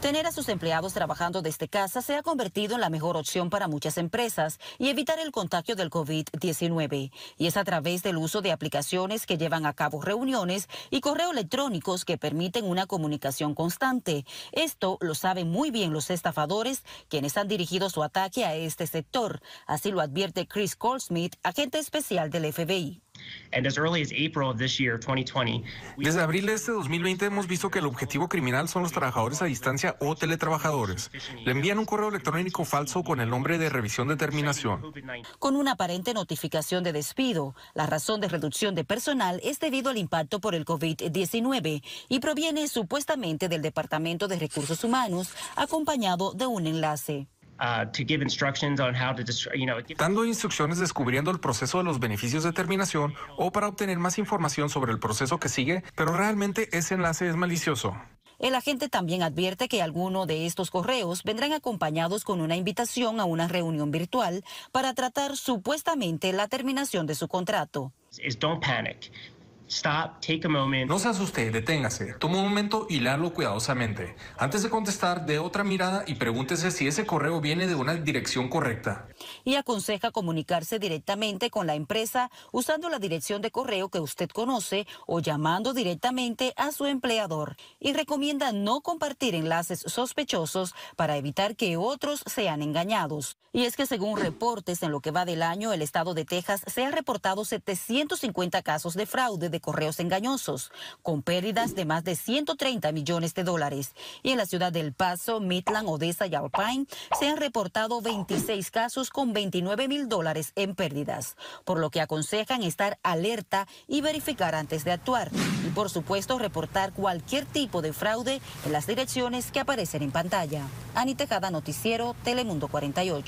Tener a sus empleados trabajando desde casa se ha convertido en la mejor opción para muchas empresas y evitar el contagio del COVID-19. Y es a través del uso de aplicaciones que llevan a cabo reuniones y correo electrónicos que permiten una comunicación constante. Esto lo saben muy bien los estafadores, quienes han dirigido su ataque a este sector. Así lo advierte Chris Goldsmith, agente especial del FBI. Desde abril de este 2020 hemos visto que el objetivo criminal son los trabajadores a distancia o teletrabajadores. Le envían un correo electrónico falso con el nombre de revisión de terminación. Con una aparente notificación de despido, la razón de reducción de personal es debido al impacto por el COVID-19 y proviene supuestamente del Departamento de Recursos Humanos, acompañado de un enlace dando instrucciones descubriendo el proceso de los beneficios de terminación o para obtener más información sobre el proceso que sigue, pero realmente ese enlace es malicioso. El agente también advierte que algunos de estos correos vendrán acompañados con una invitación a una reunión virtual para tratar supuestamente la terminación de su contrato. No se asuste, deténgase. Toma un momento y léalo cuidadosamente. Antes de contestar, dé otra mirada y pregúntese si ese correo viene de una dirección correcta. Y aconseja comunicarse directamente con la empresa usando la dirección de correo que usted conoce o llamando directamente a su empleador. Y recomienda no compartir enlaces sospechosos para evitar que otros sean engañados. Y es que según reportes en lo que va del año, el estado de Texas se ha reportado 750 casos de fraude de correos engañosos, con pérdidas de más de 130 millones de dólares. Y en la ciudad del Paso, Midland, Odessa y Alpine se han reportado 26 casos con 29 mil dólares en pérdidas, por lo que aconsejan estar alerta y verificar antes de actuar. Y por supuesto, reportar cualquier tipo de fraude en las direcciones que aparecen en pantalla. Ani Tejada, Noticiero, Telemundo 48.